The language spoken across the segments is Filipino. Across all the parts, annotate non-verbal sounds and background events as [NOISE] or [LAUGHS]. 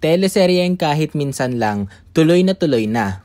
teleseryeng kahit minsan lang, tuloy na tuloy na.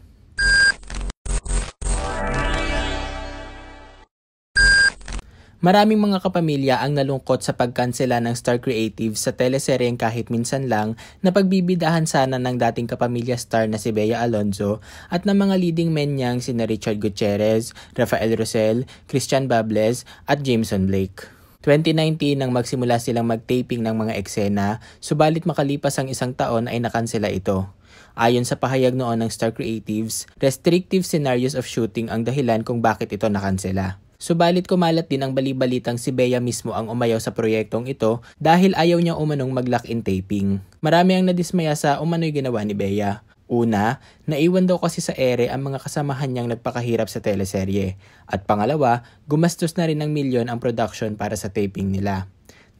Maraming mga kapamilya ang nalungkot sa pagkansela ng Star Creative sa teleseryeng kahit minsan lang na pagbibidahan sana ng dating kapamilya star na si Bea Alonzo at ng mga leading men niyang sina Richard Gutierrez, Rafael Rosell, Christian Bables at Jameson Blake. 2019 nang magsimula silang mag-taping ng mga eksena, subalit makalipas ang isang taon ay nakansela ito. Ayon sa pahayag noon ng Star Creatives, restrictive scenarios of shooting ang dahilan kung bakit ito nakansela. Subalit kumalat din ang balibalitang si Bea mismo ang umayaw sa proyektong ito dahil ayaw niya umanong mag-lock-in taping. Marami ang nadismaya sa umano'y ginawa ni Bea. Una, naiwan daw kasi sa ere ang mga kasamahan niyang nagpakahirap sa teleserye. At pangalawa, gumastos na rin ng milyon ang production para sa taping nila.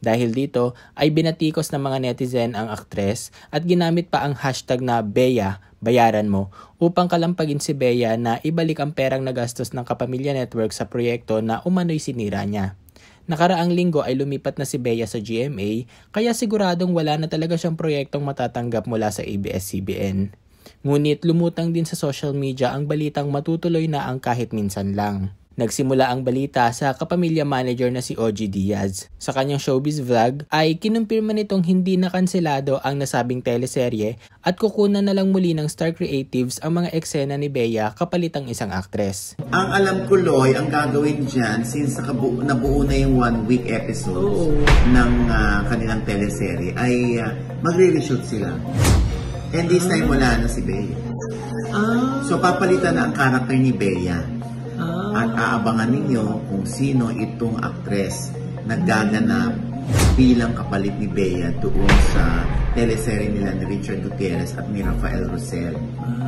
Dahil dito ay binatikos ng mga netizen ang aktres at ginamit pa ang hashtag na Bea, bayaran mo, upang kalampagin si Bea na ibalik ang perang nagastos ng Kapamilya Network sa proyekto na umano'y sinira niya. Nakaraang linggo ay lumipat na si Bea sa GMA kaya siguradong wala na talaga siyang proyektong matatanggap mula sa ABS-CBN. Ngunit lumutang din sa social media ang balitang matutuloy na ang kahit minsan lang. Nagsimula ang balita sa kapamilya manager na si OG Diaz. Sa kanyang showbiz vlog ay kinumpirma nitong hindi na kanselado ang nasabing teleserye at kukunan na lang muli ng Star Creatives ang mga eksena ni Bea kapalit ang isang actress. Ang alam ko, Loy, ang gagawin dyan since nakabuo, nabuo na yung one-week episode oh. ng uh, kanilang teleserye ay uh, magre-reshoot sila. And this time, wala na si Bea. Ah. So, papalitan na ang karakter ni Bea. Ah. At aabangan ninyo kung sino itong actress na gaganap bilang kapalit ni Bea doon sa teleserye nila ni Richard Gutierrez at ni Rafael Rosel. Ah.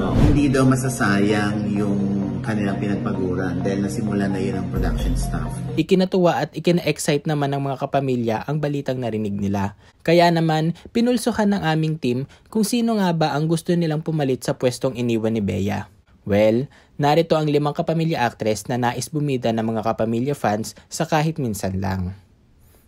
So, oh, hindi daw masasayang yung kanilang pinagpaguran dahil nasimulan na yun ang production staff. Ikinatuwa at ikina-excite naman ng mga kapamilya ang balitang narinig nila. Kaya naman, pinulsuhan ng aming team kung sino nga ba ang gusto nilang pumalit sa pwestong iniwan ni Bea. Well, narito ang limang kapamilya actress na nais bumida ng mga kapamilya fans sa kahit minsan lang.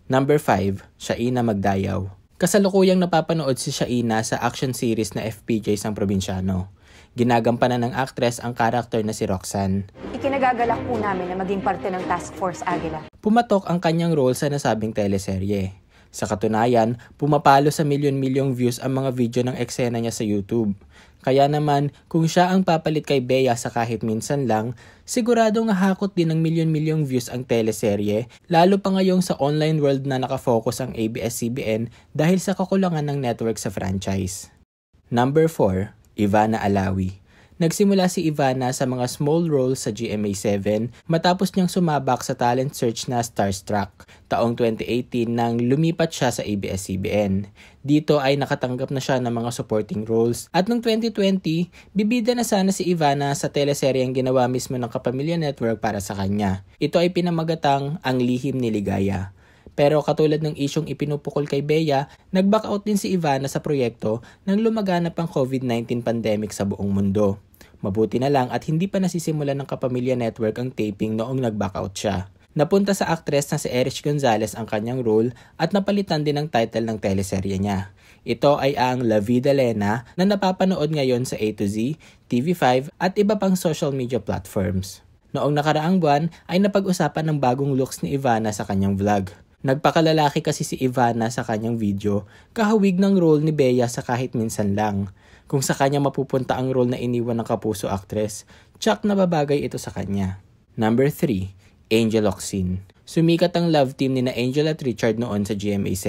Number 5, Shaina Magdayaw. Kasalukuyang napapanood si Shaina sa action series na FPJ sang probinsyano ginagampanan ng actress ang karakter na si Roxanne. Ikinagagalak po namin na maging parte ng Task Force Agila. Pumatok ang kanyang role sa nasabing teleserye. Sa katunayan, pumapalo sa milyon-milyong views ang mga video ng eksena niya sa YouTube. Kaya naman, kung siya ang papalit kay Bea sa kahit minsan lang, sigurado nga hakot din ng milyon-milyong views ang teleserye, lalo pa ngayong sa online world na nakafocus ang ABS-CBN dahil sa kakulangan ng network sa franchise. Number 4, Ivana Alawi. Nagsimula si Ivana sa mga small role sa GMA7 matapos niyang sumabak sa talent search na Starstruck taong 2018 nang lumipat siya sa ABS-CBN. Dito ay nakatanggap na siya ng mga supporting roles at noong 2020, bibida na sana si Ivana sa teleseryeng ginawa mismo ng Kapamilya Network para sa kanya. Ito ay pinamagatang Ang Lihim ni Ligaya. Pero katulad ng isyong ipinupukol kay Bea, nag-back out din si Ivana sa proyekto nang lumaganap ang COVID-19 pandemic sa buong mundo. Mabuti na lang at hindi pa nasisimula ng Kapamilya Network ang taping noong nag-back out siya. Napunta sa actress na si Erich Gonzalez ang kanyang role at napalitan din ang title ng teleserye niya. Ito ay ang La Vida Lena na napapanood ngayon sa A to Z, TV5 at iba pang social media platforms. Noong nakaraang buwan ay napag-usapan ng bagong looks ni Ivana sa kanyang vlog. Nagpakalalaki kasi si Ivana sa kanyang video, kahawig ng role ni Bea sa kahit minsan lang. Kung sa kanya mapupunta ang role na iniwan ng kapuso actress, tsak na babagay ito sa kanya. Number 3, Angel Oxin. Sumikat ang love team ni na Angel at Richard noon sa GMA7.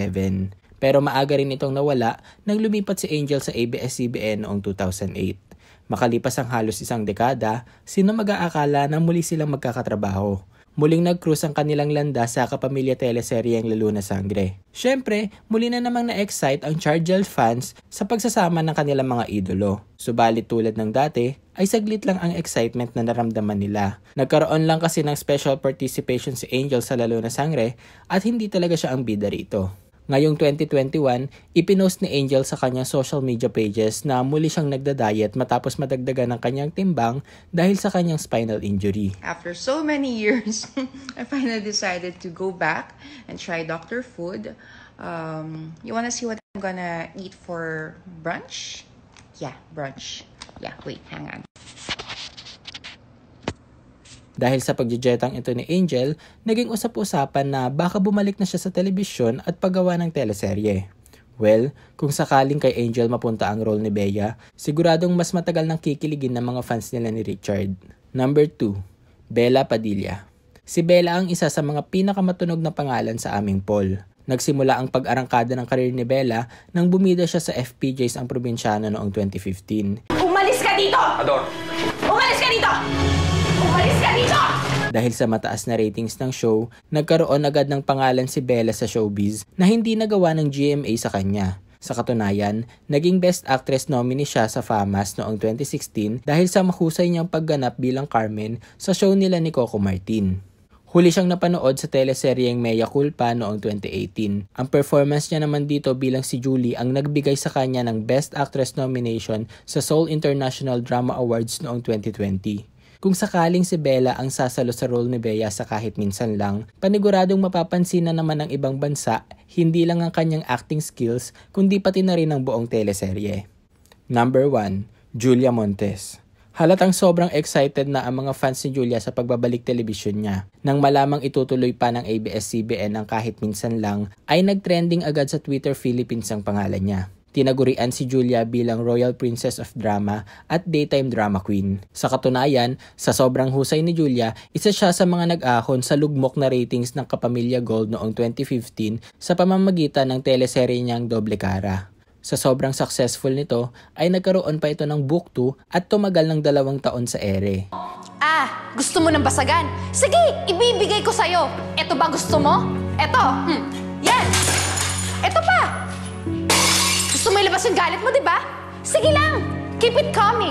Pero maaga rin itong nawala nang lumipat si Angel sa ABS-CBN noong 2008. Makalipas ang halos isang dekada, sino mag-aakala na muli silang magkakatrabaho? muling nag-cruise ang kanilang landa sa kapamilya teleseryeng Lalo na Sangre. Siyempre, muli na namang na-excite ang Chargel fans sa pagsasama ng kanilang mga idolo. Subalit tulad ng dati, ay saglit lang ang excitement na naramdaman nila. Nagkaroon lang kasi ng special participation si Angel sa Lalo na Sangre at hindi talaga siya ang bida rito. Ngayong 2021, ipinost ni Angel sa kanyang social media pages na muli siyang nagda-diet matapos madagdagan ng kanyang timbang dahil sa kanyang spinal injury. After so many years, [LAUGHS] I finally decided to go back and try doctor Food. Um, you wanna see what I'm gonna eat for brunch? Yeah, brunch. Yeah, wait, hang on. Dahil sa pagjejetang ito ni Angel, naging usap-usapan na baka bumalik na siya sa telebisyon at paggawa ng teleserye. Well, kung sakaling kay Angel mapunta ang role ni Bea, siguradong mas matagal nang kikiligin ng mga fans nila ni Richard. Number 2, Bella Padilla. Si Bella ang isa sa mga pinakamatunog na pangalan sa aming poll. Nagsimula ang pag-arangkada ng karir ni Bella nang bumida siya sa FPJs ang probinsyano noong 2015. Umalis ka dito! Ador! Umalis ka dito! Umalis ka dito! Dahil sa mataas na ratings ng show, nagkaroon agad ng pangalan si Bella sa showbiz na hindi nagawa ng GMA sa kanya. Sa katunayan, naging Best Actress nominee siya sa FAMAS noong 2016 dahil sa mahusay niyang pagganap bilang Carmen sa show nila ni Coco Martin. Huli siyang napanood sa teleseryeng Mea Culpa noong 2018. Ang performance niya naman dito bilang si Julie ang nagbigay sa kanya ng Best Actress nomination sa Seoul International Drama Awards noong 2020. Kung sakaling si Bella ang sasalo sa role ni Bea sa kahit minsan lang, paniguradong mapapansin na naman ng ibang bansa hindi lang ang kanyang acting skills kundi pati na rin ang buong teleserye. Number 1, Julia Montes. Halatang sobrang excited na ang mga fans ni Julia sa pagbabalik telebisyon niya. Nang malamang itutuloy pa ng ABS-CBN ang kahit minsan lang, ay nagtrending agad sa Twitter Philippines ang pangalan niya tinagurian si Julia bilang Royal Princess of Drama at Daytime Drama Queen. Sa katunayan, sa sobrang husay ni Julia, isa siya sa mga nag-ahon sa lugmok na ratings ng Kapamilya Gold noong 2015 sa pamamagitan ng teleserye niyang Doble Cara. Sa sobrang successful nito, ay nagkaroon pa ito ng book 2 at tumagal ng dalawang taon sa ere. Ah, gusto mo ng basagan? Sige, ibibigay ko sa'yo. Ito ba gusto mo? Ito, hmm, lumilabas yung galit mo, di ba? Sige lang! Keep it coming!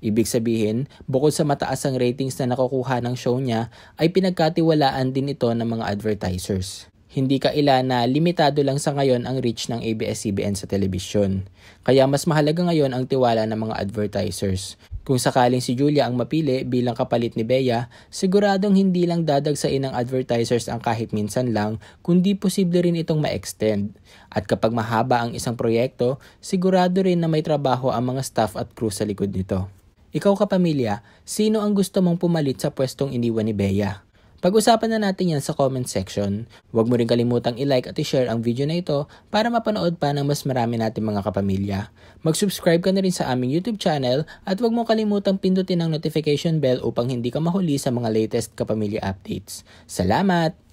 Ibig sabihin, bukod sa mataas ang ratings na nakukuha ng show niya, ay pinagkatiwalaan din ito ng mga advertisers. Hindi kaila na limitado lang sa ngayon ang reach ng ABS-CBN sa telebisyon. Kaya mas mahalaga ngayon ang tiwala ng mga advertisers. Kung sakaling si Julia ang mapili bilang kapalit ni Bea, siguradong hindi lang dadagsain ng advertisers ang kahit minsan lang, kundi posible rin itong ma-extend. At kapag mahaba ang isang proyekto, sigurado rin na may trabaho ang mga staff at crew sa likod nito. Ikaw kapamilya, sino ang gusto mong pumalit sa pwestong iniwan ni Bea? Pag-usapan na natin yan sa comment section. Huwag mo rin kalimutang i-like at i-share ang video na ito para mapanood pa ng mas marami natin mga kapamilya. Mag-subscribe ka na rin sa aming YouTube channel at huwag mo kalimutang pindutin ang notification bell upang hindi ka mahuli sa mga latest kapamilya updates. Salamat!